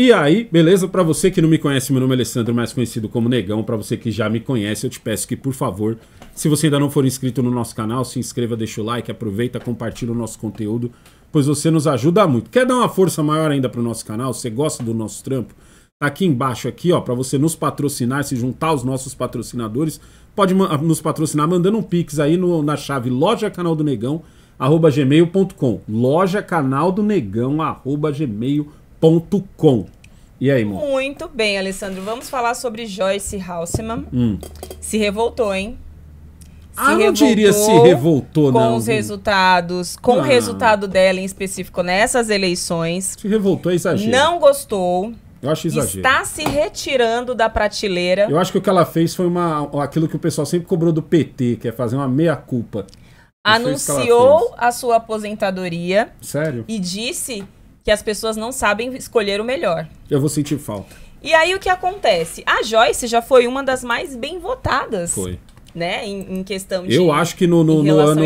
E aí, beleza? Para você que não me conhece, meu nome é Alessandro, mais conhecido como Negão. Para você que já me conhece, eu te peço que, por favor, se você ainda não for inscrito no nosso canal, se inscreva, deixa o like, aproveita, compartilha o nosso conteúdo, pois você nos ajuda muito. Quer dar uma força maior ainda pro nosso canal? Você gosta do nosso trampo? Tá aqui embaixo aqui, ó, para você nos patrocinar, se juntar aos nossos patrocinadores, pode nos patrocinar mandando um pix aí no, na chave loja canal do negão arroba gmail.com loja canal do negão arroba gmail.com com E aí, amor? Muito bem, Alessandro. Vamos falar sobre Joyce Halseman. Hum. Se revoltou, hein? Se ah, não diria se revoltou, com não. Com os resultados, com não. o ah. resultado dela em específico nessas eleições. Se revoltou é exagero. Não gostou. Eu acho exagero. Está se retirando da prateleira. Eu acho que o que ela fez foi uma, aquilo que o pessoal sempre cobrou do PT, que é fazer uma meia-culpa. Anunciou a sua aposentadoria. Sério? E disse que as pessoas não sabem escolher o melhor. Eu vou sentir falta. E aí o que acontece? A Joyce já foi uma das mais bem votadas. Foi. Né? Em, em questão de. Eu acho que no, no, no ano.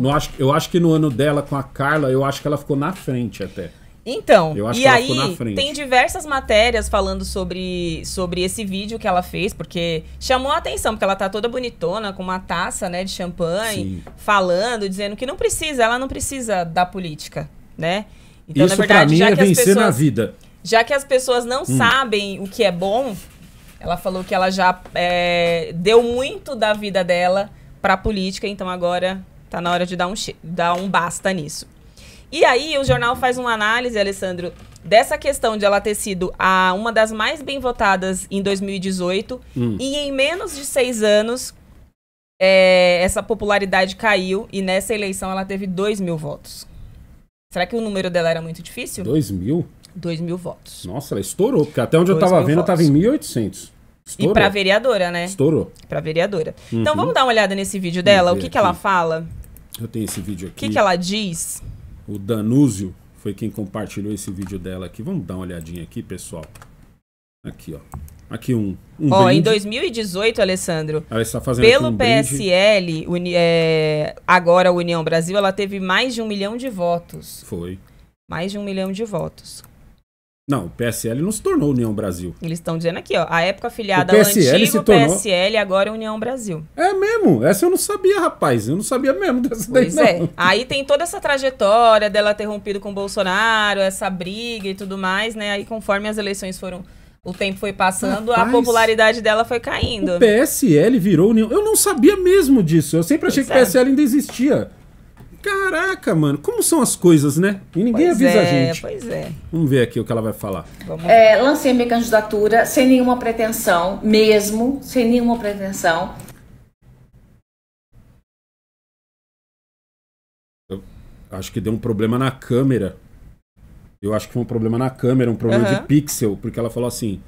No, eu acho que no ano dela com a Carla, eu acho que ela ficou na frente até. Então, Eu acho e aí tem diversas matérias falando sobre, sobre esse vídeo que ela fez, porque chamou a atenção, porque ela tá toda bonitona, com uma taça né, de champanhe, Sim. falando, dizendo que não precisa, ela não precisa da política, né? Então, Isso na verdade, já é que vencer pessoas, na vida. Já que as pessoas não hum. sabem o que é bom, ela falou que ela já é, deu muito da vida dela para política, então agora tá na hora de dar um, dar um basta nisso. E aí o jornal faz uma análise, Alessandro, dessa questão de ela ter sido a, uma das mais bem votadas em 2018 hum. e em menos de seis anos é, essa popularidade caiu e nessa eleição ela teve 2 mil votos. Será que o número dela era muito difícil? 2 mil? 2 mil votos. Nossa, ela estourou, porque até onde eu tava vendo, votos. ela tava em 1.800. Estourou. E pra vereadora, né? Estourou. Pra vereadora. Então, uhum. Então vamos dar uma olhada nesse vídeo dela, o que, que ela fala. Eu tenho esse vídeo aqui. O que, que ela diz? O Danúzio foi quem compartilhou esse vídeo dela aqui. Vamos dar uma olhadinha aqui, pessoal. Aqui, ó. Aqui um. um ó, brinde. em 2018, Alessandro, ela está fazendo pelo um PSL, uni, é, agora União Brasil, ela teve mais de um milhão de votos. Foi. Mais de um milhão de votos. Não, o PSL não se tornou União Brasil. Eles estão dizendo aqui, ó. A época afiliada ao antigo se tornou... PSL, agora é União Brasil. É mesmo? Essa eu não sabia, rapaz. Eu não sabia mesmo dessa pois daí, é. não. Aí tem toda essa trajetória dela ter rompido com o Bolsonaro, essa briga e tudo mais, né? Aí conforme as eleições foram o tempo foi passando, Rapaz, a popularidade dela foi caindo. O PSL virou união. Eu não sabia mesmo disso. Eu sempre achei pois que o é. PSL ainda existia. Caraca, mano, como são as coisas, né? E ninguém pois avisa é, a gente. Pois é. Vamos ver aqui o que ela vai falar. É, lancei minha candidatura sem nenhuma pretensão, mesmo, sem nenhuma pretensão. Eu acho que deu um problema na câmera. Eu acho que foi um problema na câmera, um problema uhum. de pixel, porque ela falou assim: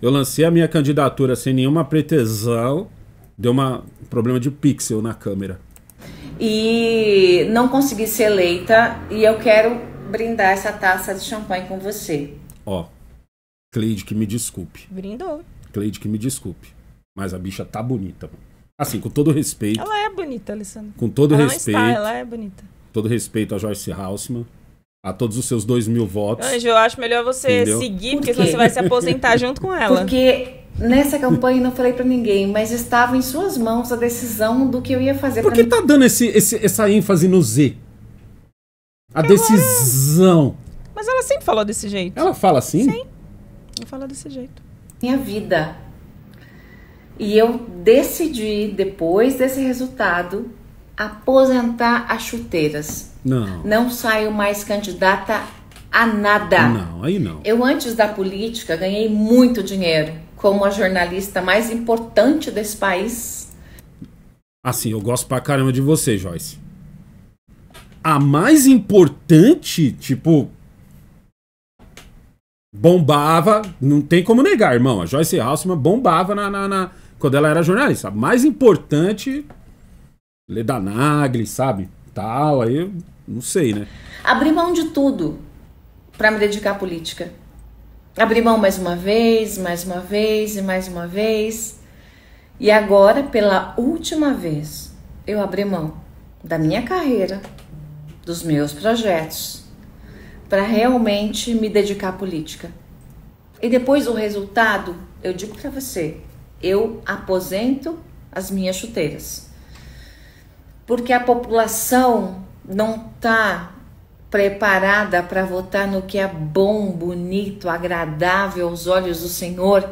eu lancei a minha candidatura sem nenhuma pretensão, deu uma, um problema de pixel na câmera. E não consegui ser eleita, e eu quero brindar essa taça de champanhe com você. Ó, Cleide, que me desculpe. Brindou. Cleide, que me desculpe. Mas a bicha tá bonita. Assim, com todo respeito. Ela é bonita, Alessandra. Com todo ela é respeito. Não está, ela é bonita. Todo respeito a Joyce Hausman a todos os seus dois mil votos. Anjo, eu acho melhor você entendeu? seguir, Por porque senão você vai se aposentar junto com ela. Porque nessa campanha não falei para ninguém, mas estava em suas mãos a decisão do que eu ia fazer. Por que mim... tá dando esse, esse, essa ênfase no Z? A decisão. Mas ela sempre falou desse jeito. Ela fala assim? Sim. Ela fala desse jeito. Minha vida. E eu decidi, depois desse resultado, aposentar as chuteiras. Não. Não saio mais candidata a nada. Não, aí não. Eu, antes da política, ganhei muito dinheiro como a jornalista mais importante desse país. Assim, eu gosto pra caramba de você, Joyce. A mais importante, tipo. Bombava, não tem como negar, irmão. A Joyce Halsman bombava na, na, na quando ela era jornalista. A mais importante, Leda Nagli, sabe? Tal, aí não sei, né? Abrir mão de tudo para me dedicar à política. Abrir mão mais uma vez, mais uma vez e mais uma vez. E agora, pela última vez, eu abri mão da minha carreira, dos meus projetos, para realmente me dedicar à política. E depois o resultado, eu digo para você, eu aposento as minhas chuteiras. Porque a população não está preparada para votar no que é bom, bonito, agradável aos olhos do Senhor,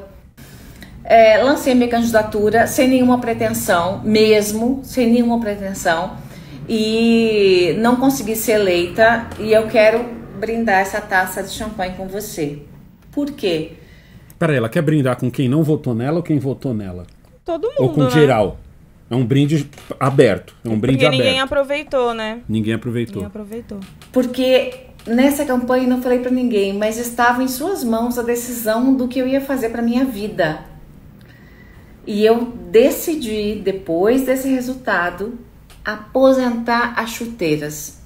é, lancei minha candidatura sem nenhuma pretensão, mesmo sem nenhuma pretensão, e não consegui ser eleita. E eu quero brindar essa taça de champanhe com você. Por quê? Peraí, ela quer brindar com quem não votou nela ou quem votou nela? Todo mundo. Ou com né? geral? É um brinde aberto. É um brinde Porque aberto. ninguém aproveitou, né? Ninguém aproveitou. Ninguém aproveitou. Porque nessa campanha não falei para ninguém, mas estava em suas mãos a decisão do que eu ia fazer para minha vida. E eu decidi, depois desse resultado, aposentar as chuteiras.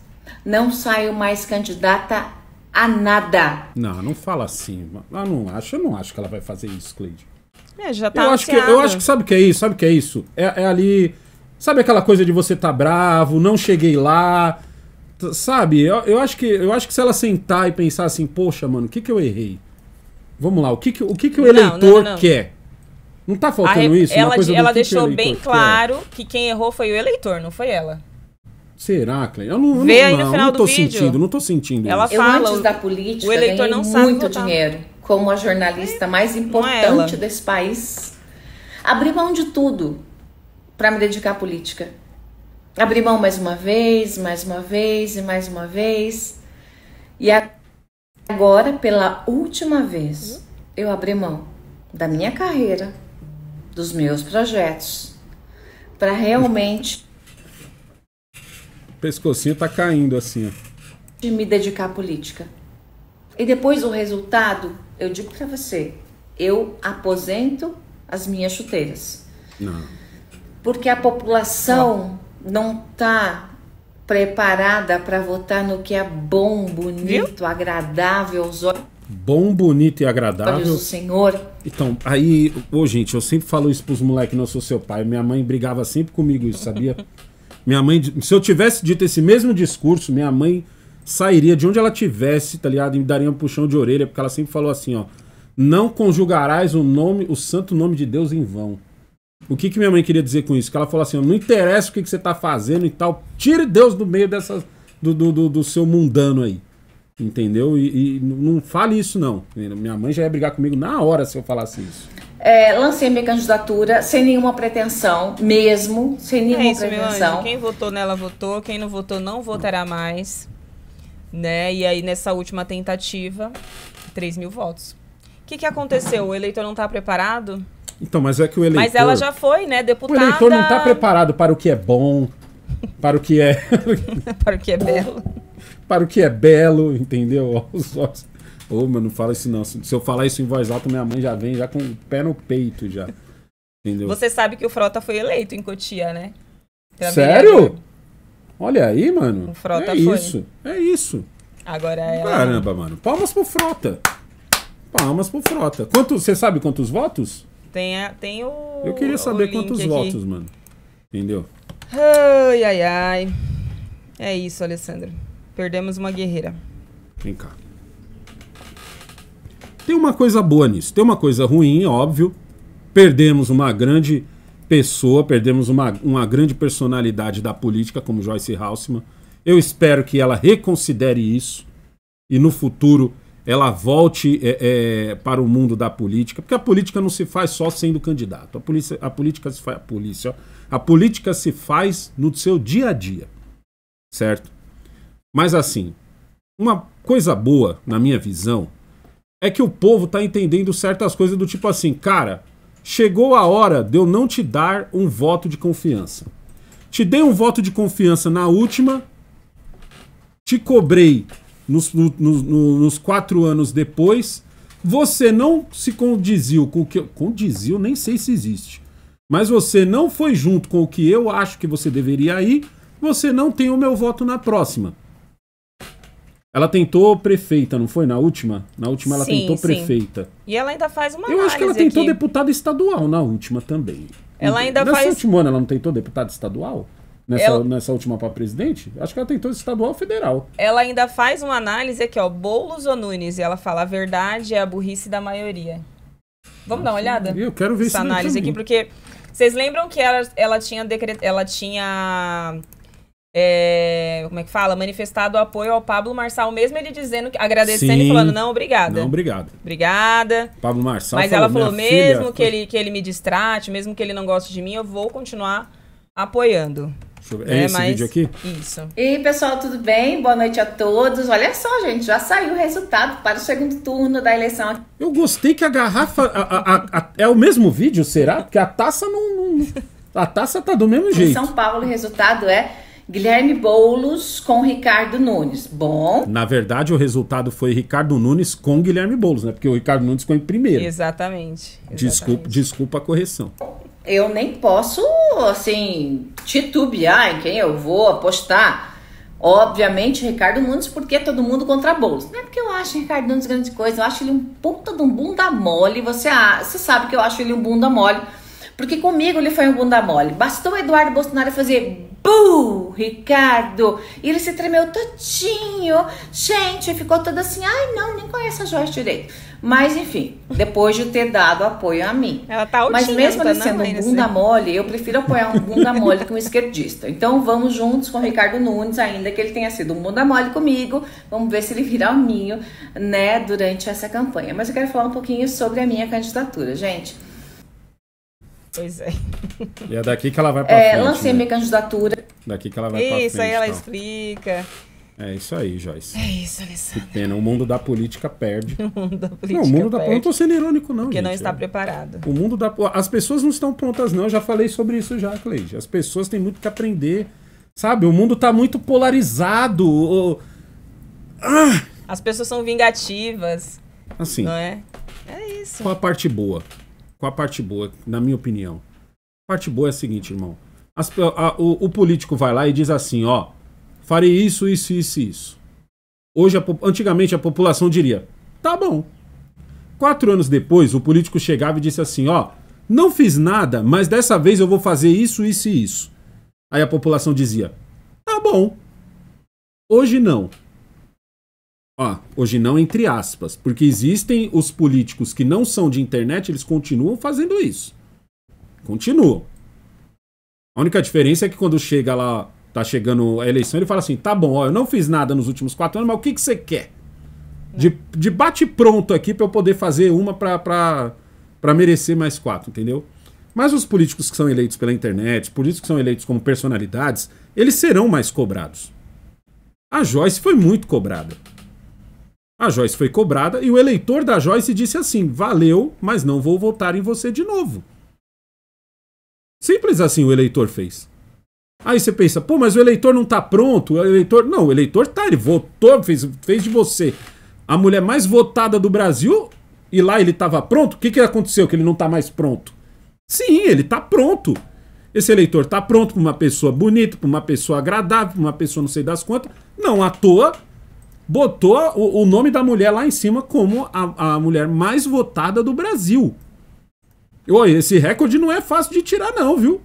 Não saio mais candidata a nada. Não, não fala assim. Eu não acho, eu não acho que ela vai fazer isso, Cleide. É, já tá eu acho, que, eu acho que sabe o que é isso? Sabe o que é isso? É, é ali. Sabe aquela coisa de você tá bravo, não cheguei lá. Sabe? Eu, eu, acho que, eu acho que se ela sentar e pensar assim, poxa, mano, o que, que eu errei? Vamos lá, o que, que, o, que, que o eleitor não, não, quer? Não tá faltando isso? Ela, ela deixou bem claro que quem errou foi o eleitor, não foi ela. Será, Cleide? Eu não, Vê não, aí no final não tô do vídeo. sentindo, não tô sentindo. Ela isso. fala, eu, antes da política, o eleitor não sabe muito votar. dinheiro como a jornalista é, mais é importante é desse país, abri mão de tudo para me dedicar à política. Abri mão mais uma vez, mais uma vez e mais uma vez. E agora, pela última vez, uhum. eu abri mão da minha carreira, dos meus projetos, para realmente. O pescocinho tá caindo assim, ó. De me dedicar à política. E depois o resultado eu digo para você, eu aposento as minhas chuteiras. Não. Porque a população não está preparada para votar no que é bom, bonito, Viu? agradável aos olhos bom, bonito e agradável. do Senhor. Então, aí, ô gente, eu sempre falo isso pros moleques, não sou seu pai. Minha mãe brigava sempre comigo isso, sabia? minha mãe, se eu tivesse dito esse mesmo discurso, minha mãe sairia de onde ela tivesse, tá ligado? E me daria um puxão de orelha, porque ela sempre falou assim, ó. Não conjugarás o nome, o santo nome de Deus em vão. O que, que minha mãe queria dizer com isso? Que ela falou assim, ó, não interessa o que, que você tá fazendo e tal, tire Deus do meio dessa, do, do, do, do seu mundano aí. Entendeu? E, e, não fale isso, não. Minha mãe já ia brigar comigo na hora se eu falasse isso. É, lancei minha candidatura sem nenhuma pretensão, mesmo, sem é nenhuma é isso, pretensão. Quem votou nela votou, quem não votou não votará mais. Né? E aí, nessa última tentativa, 3 mil votos. O que, que aconteceu? O eleitor não está preparado? Então, mas é que o eleitor. Mas ela já foi, né, deputada. O eleitor não está preparado para o que é bom, para o que é. para o que é belo. Para o que é belo, entendeu? Os olhos. Ô, oh, não fala isso não. Se eu falar isso em voz alta, minha mãe já vem já com o pé no peito já. Entendeu? Você sabe que o Frota foi eleito em Cotia, né? Pra Sério? Vereador. Olha aí, mano. O Frota é foi. isso, é isso. Agora é. Caramba, mano. Palmas pro Frota. Palmas pro Frota. Quanto, você sabe quantos votos? Tem, a, tem o. Eu queria saber quantos aqui. votos, mano. Entendeu? Ai, ai, ai. É isso, Alessandro. Perdemos uma guerreira. Vem cá. Tem uma coisa boa nisso. Tem uma coisa ruim, óbvio. Perdemos uma grande pessoa, perdemos uma, uma grande personalidade da política, como Joyce Hausman. Eu espero que ela reconsidere isso e no futuro ela volte é, é, para o mundo da política, porque a política não se faz só sendo candidato. A, polícia, a política se faz a polícia, a política se faz no seu dia a dia, certo? Mas assim, uma coisa boa na minha visão é que o povo está entendendo certas coisas do tipo assim, cara, Chegou a hora de eu não te dar um voto de confiança. Te dei um voto de confiança na última, te cobrei nos, no, no, nos quatro anos depois. Você não se condiziu com o que. Eu, condiziu, nem sei se existe. Mas você não foi junto com o que eu acho que você deveria ir. Você não tem o meu voto na próxima. Ela tentou prefeita, não foi? Na última? Na última ela sim, tentou sim. prefeita. E ela ainda faz uma Eu acho que ela tentou aqui. deputado estadual na última também. Ela ainda Nessa faz... ano ela não tentou deputado estadual? Nessa, ela... nessa última para presidente? Acho que ela tentou estadual federal. Ela ainda faz uma análise aqui, ó. Boulos ou Nunes? E ela fala, a verdade é a burrice da maioria. Vamos Nossa, dar uma olhada? Eu quero ver essa análise aqui, porque... Vocês lembram que ela, ela tinha decreto, ela tinha é, como é que fala? Manifestado apoio ao Pablo Marçal, mesmo ele dizendo que agradecendo Sim, e falando, não, obrigada. Não, obrigado. Obrigada. Pablo Marçal. Mas falou, ela falou, mesmo filha, que, ele, que ele me distrate, mesmo que ele não goste de mim, eu vou continuar apoiando. É, né, esse mas... vídeo aqui? Isso. E pessoal, tudo bem? Boa noite a todos. Olha só, gente, já saiu o resultado para o segundo turno da eleição. Eu gostei que a garrafa. A, a, a, é o mesmo vídeo, será? Porque a taça não. não a taça tá do mesmo jeito. Em São Paulo, o resultado é Guilherme Boulos com Ricardo Nunes. Bom. Na verdade, o resultado foi Ricardo Nunes com Guilherme Boulos, né? Porque o Ricardo Nunes ficou em primeiro. Exatamente. exatamente. Desculpa, desculpa a correção. Eu nem posso, assim, titubear em quem eu vou apostar. Obviamente, Ricardo Nunes, porque é todo mundo contra Boulos. Não é porque eu acho Ricardo Nunes grande coisa, eu acho ele um puta de um bunda mole. Você, você sabe que eu acho ele um bunda mole. Porque comigo ele foi um bunda mole. Bastou Eduardo Bolsonaro fazer Bum! Ricardo! E ele se tremeu todinho. Gente, ficou todo assim, ai não, nem conheço a Joyce direito. Mas enfim, depois de ter dado apoio a mim. Ela tá altinha, Mas mesmo ele tá, sendo um bunda assim. mole, eu prefiro apoiar um bunda mole que um esquerdista. Então vamos juntos com o Ricardo Nunes, ainda que ele tenha sido um bunda mole comigo. Vamos ver se ele virar um ninho, né, durante essa campanha. Mas eu quero falar um pouquinho sobre a minha candidatura, gente. Pois é. E é daqui que ela vai para é, frente. Lancei né? minha candidatura. Daqui que ela vai para frente. Isso aí ela tal. Então. explica. É isso aí, Joyce. É isso, Alessandra. Que pena, o mundo da política perde. o mundo da política Não, o mundo perde. da Não tô sendo irônico, não. Porque gente. não está preparado. O mundo da. As pessoas não estão prontas, não. Eu já falei sobre isso já, Cleide. As pessoas têm muito que aprender. Sabe? O mundo está muito polarizado. Ah! As pessoas são vingativas. Assim. Não é? É isso. Qual a parte boa? com a parte boa, na minha opinião. A parte boa é a seguinte, irmão. As, a, o, o, político vai lá e diz assim, ó, farei isso, isso, isso, isso. Hoje, a, antigamente a população diria, tá bom. Quatro anos depois, o político chegava e disse assim, ó, não fiz nada, mas dessa vez eu vou fazer isso, isso e isso. Aí a população dizia, tá bom. Hoje não. Ó, hoje não entre aspas, porque existem os políticos que não são de internet, eles continuam fazendo isso. Continuam. A única diferença é que quando chega lá, tá chegando a eleição, ele fala assim: tá bom, ó, eu não fiz nada nos últimos quatro anos, mas o que, que você quer? É. De, de bate pronto aqui para eu poder fazer uma para merecer mais quatro, entendeu? Mas os políticos que são eleitos pela internet, políticos que são eleitos como personalidades, eles serão mais cobrados. A Joyce foi muito cobrada. A Joyce foi cobrada e o eleitor da Joyce disse assim: valeu, mas não vou votar em você de novo. Simples assim o eleitor fez. Aí você pensa, pô, mas o eleitor não tá pronto, o eleitor. Não, o eleitor tá, ele votou, fez, fez de você a mulher mais votada do Brasil e lá ele tava pronto. O que, que aconteceu que ele não tá mais pronto? Sim, ele tá pronto. Esse eleitor tá pronto pra uma pessoa bonita, pra uma pessoa agradável, pra uma pessoa não sei das quantas. Não à toa, botou o, o nome da mulher lá em cima como a, a mulher mais votada do Brasil. Oi, esse recorde não é fácil de tirar, não, viu?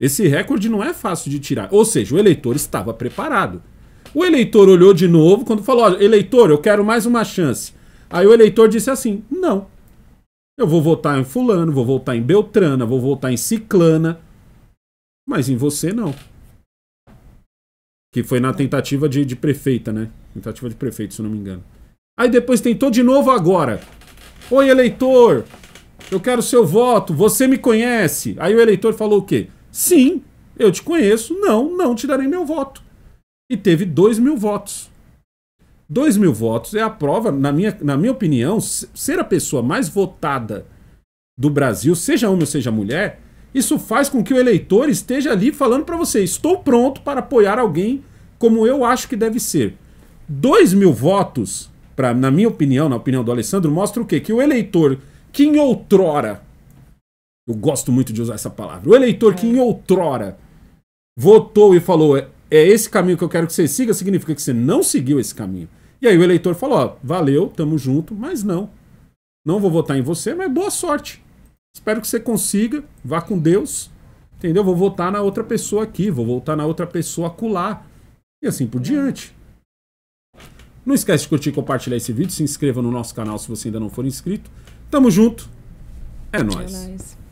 Esse recorde não é fácil de tirar. Ou seja, o eleitor estava preparado. O eleitor olhou de novo quando falou: Olha, eleitor, eu quero mais uma chance. Aí o eleitor disse assim: Não. Eu vou votar em Fulano, vou votar em Beltrana, vou votar em Ciclana. Mas em você não. Que foi na tentativa de, de prefeita, né? Tentativa de prefeito, se não me engano. Aí depois tentou de novo agora. Oi, eleitor! Eu quero seu voto, você me conhece. Aí o eleitor falou o quê? Sim, eu te conheço. Não, não te darei meu voto. E teve dois mil votos. Dois mil votos é a prova, na minha, na minha opinião, ser a pessoa mais votada do Brasil, seja homem ou seja mulher, isso faz com que o eleitor esteja ali falando para você: estou pronto para apoiar alguém como eu acho que deve ser. Dois mil votos, pra, na minha opinião, na opinião do Alessandro, mostra o quê? Que o eleitor que em outrora. Eu gosto muito de usar essa palavra. O eleitor que em é. outrora votou e falou: é, é esse caminho que eu quero que você siga, significa que você não seguiu esse caminho. E aí o eleitor falou: ó, valeu, tamo junto, mas não. Não vou votar em você, mas boa sorte. Espero que você consiga. Vá com Deus. Entendeu? Vou votar na outra pessoa aqui, vou voltar na outra pessoa acolá. E assim por diante. Não esquece de curtir e compartilhar esse vídeo. Se inscreva no nosso canal se você ainda não for inscrito. Tamo junto. É nóis. É